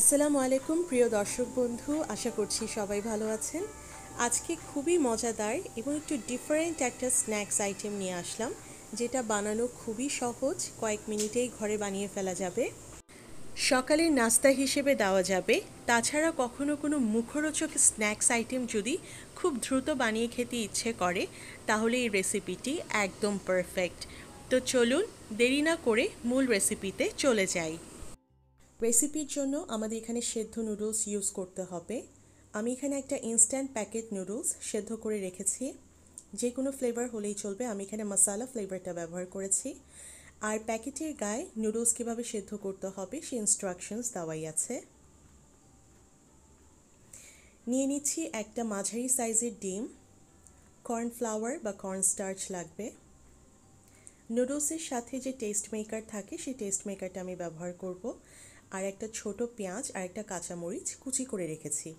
আসসালামু আলাইকুম প্রিয় দর্শক বন্ধু আশা করছি সবাই ভালো আছেন আজকে খুবই মজাদার এবং একটু ডিফারেন্ট একটা স্ন্যাক্স আইটেম নিয়ে আসলাম যেটা বানানো খুবই সহজ কয়েক মিনিটেই ঘরে বানিয়ে ফেলা যাবে সকালের নাস্তা হিসেবে দেওয়া যাবে তাছাড়া কখনো কোনো মুখরোচক স্ন্যাক্স আইটেম যদি খুব দ্রুত বানিয়ে খেতে ইচ্ছে করে তাহলে এই রেসিপিটি একদম পারফেক্ট তো চলুন দেরি না করে মূল রেসিপিতে চলে যাই রেসিপির জন্য আমাদের এখানে সেদ্ধ নুডলস ইউজ করতে হবে আমি এখানে একটা ইনস্ট্যান্ট প্যাকেট নুডলস সেদ্ধ করে রেখেছি যে কোনো ফ্লেভার হলেই চলবে আমি এখানে মশালা ফ্লেভারটা ব্যবহার করেছি আর প্যাকেটের গায়ে নুডলস কীভাবে সেদ্ধ করতে হবে সে ইনস্ট্রাকশনস দেওয়াই আছে নিয়ে নিচ্ছি একটা মাঝারি সাইজের ডিম কর্নফ্লাওয়ার বা কর্ন স্টার্চ লাগবে নুডলসের সাথে যে টেস্ট মেকার থাকে সেই টেস্ট মেকারটা আমি ব্যবহার করব আর একটা ছোট পেঁয়াজ আর একটা কাঁচামরিচ কুচি করে রেখেছি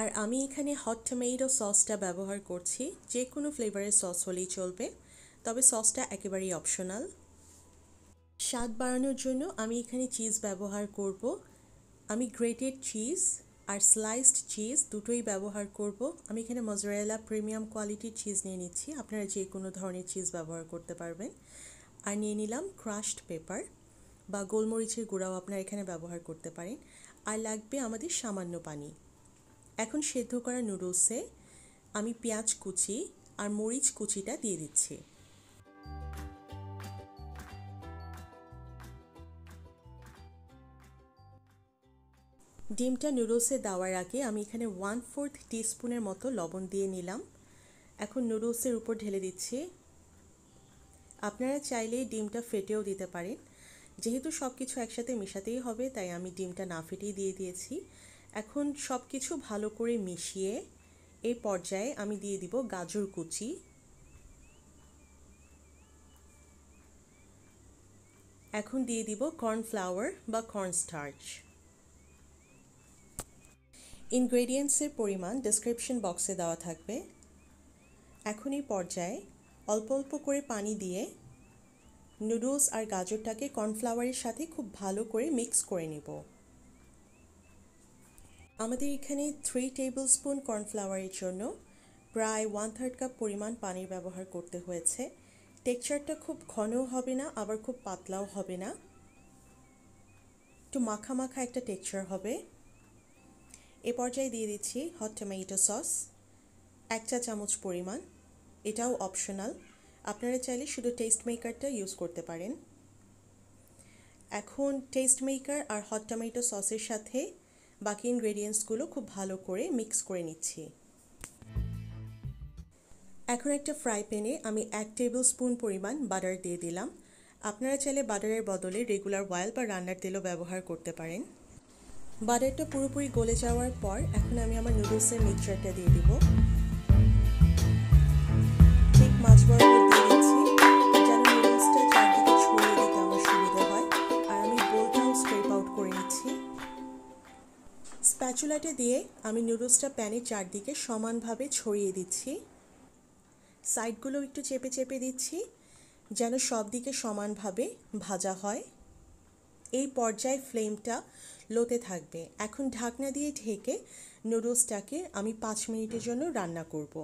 আর আমি এখানে হট টমেটো সসটা ব্যবহার করছি যে কোনো ফ্লেভারের সস হলেই চলবে তবে সসটা একেবারেই অপশনাল স্বাদ বাড়ানোর জন্য আমি এখানে চিজ ব্যবহার করব আমি গ্রেটেড চিজ আর স্লাইসড চিজ দুটোই ব্যবহার করব আমি এখানে মজরেলা প্রিমিয়াম কোয়ালিটির চিজ নিয়ে নিচ্ছি আপনারা যে কোনো ধরনের চিজ ব্যবহার করতে পারবেন আর নিয়ে নিলাম ক্রাশড পেপার বা গোলমরিচের গুঁড়াও আপনারা এখানে ব্যবহার করতে পারেন আর লাগবে আমাদের সামান্য পানি এখন সেদ্ধ করা নুডলসে আমি পেঁয়াজ কুচি আর মরিচ কুচিটা দিয়ে দিচ্ছি ডিমটা নুডলসে দেওয়ার আগে আমি এখানে ওয়ান ফোর্থ টিস্পুনের মতো লবণ দিয়ে নিলাম এখন নুডলসের উপর ঢেলে দিচ্ছি আপনারা চাইলেই ডিমটা ফেটেও দিতে পারেন যেহেতু সব কিছু একসাথে মেশাতেই হবে তাই আমি ডিমটা না ফেটেই দিয়ে দিয়েছি এখন সব কিছু ভালো করে মিশিয়ে এই পর্যায়ে আমি দিয়ে দিব গাজর কুচি এখন দিয়ে দিব কর্নফ্লাওয়ার বা কর্ন স্টার্চ ইনগ্রেডিয়েন্টসের পরিমাণ ডেসক্রিপশন বক্সে দেওয়া থাকবে এখন এই পর্যায়ে অল্প অল্প করে পানি দিয়ে নুডলস আর গাজরটাকে কর্নফ্লাওয়ারের সাথে খুব ভালো করে মিক্স করে নেব আমাদের এখানে থ্রি টেবিল স্পুন কর্নফ্লাওয়ারের জন্য প্রায় ওয়ান থার্ড কাপ পরিমাণ পানির ব্যবহার করতে হয়েছে টেক্সচারটা খুব ঘনও হবে না আবার খুব পাতলাও হবে না একটু মাখা মাখা একটা টেক্সচার হবে এ পর্যায়ে দিয়ে দিচ্ছি হট টমেটো সস এক চা চামচ পরিমাণ এটাও অপশনাল আপনারা চাইলে শুধু টেস্ট মেকারটা ইউজ করতে পারেন এখন টেস্ট মেকার আর হট টমেটো সসের সাথে বাকি ইনগ্রেডিয়েন্টসগুলো খুব ভালো করে মিক্স করে নিচ্ছি এখন একটা ফ্রাই প্যানে আমি এক টেবিল স্পুন পরিমাণ বাটার দিয়ে দিলাম আপনারা চাইলে বাটারের বদলে রেগুলার অয়েল বা রান্নার তেলও ব্যবহার করতে পারেন বাটারটা পুরোপুরি গলে যাওয়ার পর এখন আমি আমার নুডলসের মিক্সচারটা দিয়ে দিব দিয়ে সুবিধা হয় আর আমি স্প্যাচুলাটা দিয়ে আমি নুডলসটা প্যানে চারদিকে সমানভাবে ছড়িয়ে দিচ্ছি সাইডগুলো একটু চেপে চেপে দিচ্ছি যেন সব দিকে সমানভাবে ভাজা হয় এই পর্যায়ে ফ্লেমটা লোতে থাকবে এখন ঢাকনা দিয়ে ঢেকে নুডলসটাকে আমি পাঁচ মিনিটের জন্য রান্না করব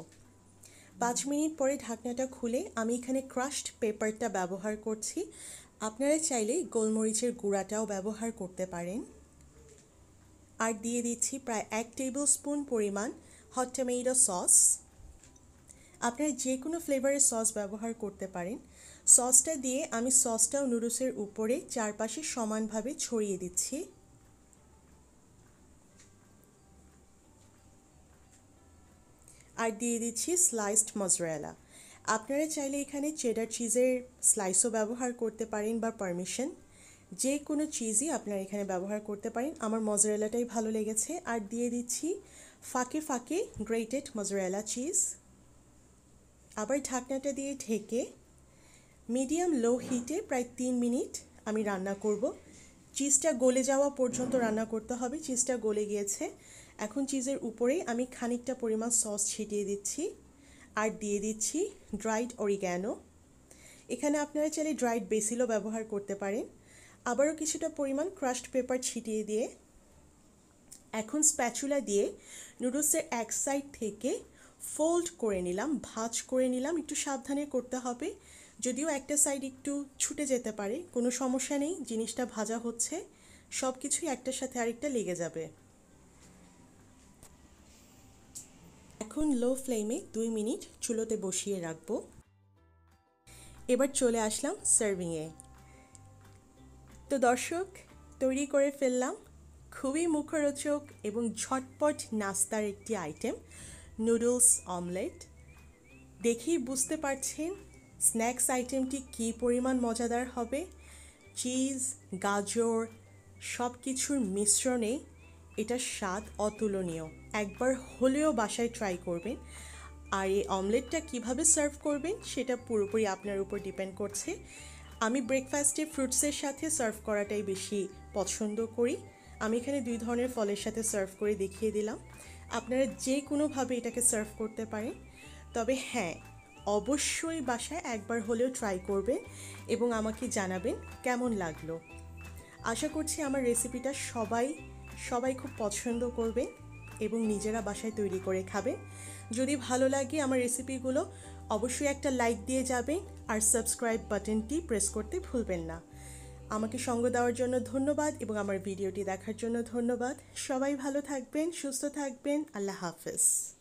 পাঁচ মিনিট পরে ঢাকনাটা খুলে আমি এখানে ক্রাশড পেপারটা ব্যবহার করছি আপনারা চাইলে গোলমরিচের গুঁড়াটাও ব্যবহার করতে পারেন আর দিয়ে দিচ্ছি প্রায় এক টেবিল স্পুন পরিমাণ হট টমেটো সস আপনারা যে কোনো ফ্লেভারের সস ব্যবহার করতে পারেন সসটা দিয়ে আমি সসটাও নুডলসের উপরে চারপাশে সমানভাবে ছড়িয়ে দিচ্ছি আর দিয়ে দিচ্ছি স্লাইসড মজরেলা আপনারা চাইলে এখানে চেডার চিজের স্লাইসও ব্যবহার করতে পারেন বা পারমিশন যে কোনো চিজই আপনারা এখানে ব্যবহার করতে পারেন আমার মজরেলাটাই ভালো লেগেছে আর দিয়ে দিচ্ছি ফাঁকে ফাঁকে গ্রেটেড মজরেলা চিজ আবার ঢাকনাটা দিয়ে ঢেকে মিডিয়াম লো হিটে প্রায় তিন মিনিট আমি রান্না করব চিজটা গলে যাওয়া পর্যন্ত রান্না করতে হবে চিজটা গলে গিয়েছে এখন চিজের উপরেই আমি খানিকটা পরিমাণ সস ছিটিয়ে দিচ্ছি আর দিয়ে দিচ্ছি ড্রাইড অরিগ্যানো এখানে আপনারা চাইলে ড্রাইড বেসিলও ব্যবহার করতে পারেন আবারও কিছুটা পরিমাণ ক্রাস্ট পেপার ছিটিয়ে দিয়ে এখন স্প্যাচুলা দিয়ে নুডলসের এক সাইড থেকে ফোল্ড করে নিলাম ভাঁজ করে নিলাম একটু সাবধানে করতে হবে যদিও একটা সাইড একটু ছুটে যেতে পারে কোনো সমস্যা নেই জিনিসটা ভাজা হচ্ছে সব কিছুই একটার সাথে আরেকটা লেগে যাবে এখন লো ফ্লেমে দুই মিনিট চুলোতে বসিয়ে রাখব এবার চলে আসলাম সার্ভিংয়ে তো দর্শক তৈরি করে ফেললাম খুবই মুখরোচক এবং ঝটপট নাস্তার একটি আইটেম নুডলস অমলেট দেখেই বুঝতে পারছেন স্ন্যাক্স আইটেমটি কী পরিমাণ মজাদার হবে চিজ গাজর সব কিছুর মিশ্রণে এটার স্বাদ অতুলনীয় একবার হলেও বাসায় ট্রাই করবেন আর এই অমলেটটা কিভাবে সার্ভ করবেন সেটা পুরোপুরি আপনার উপর ডিপেন্ড করছে আমি ব্রেকফাস্টে ফ্রুটসের সাথে সার্ভ করাটাই বেশি পছন্দ করি আমি এখানে দুই ধরনের ফলের সাথে সার্ভ করে দেখিয়ে দিলাম আপনারা যে কোনোভাবে এটাকে সার্ভ করতে পারেন তবে হ্যাঁ অবশ্যই বাসায় একবার হলেও ট্রাই করবে এবং আমাকে জানাবেন কেমন লাগলো আশা করছি আমার রেসিপিটা সবাই সবাই খুব পছন্দ করবে এবং নিজেরা বাসায় তৈরি করে খাবে যদি ভালো লাগে আমার রেসিপিগুলো অবশ্যই একটা লাইক দিয়ে যাবেন আর সাবস্ক্রাইব বাটনটি প্রেস করতে ভুলবেন না আমাকে সঙ্গ দেওয়ার জন্য ধন্যবাদ এবং আমার ভিডিওটি দেখার জন্য ধন্যবাদ সবাই ভালো থাকবেন সুস্থ থাকবেন আল্লাহ হাফেজ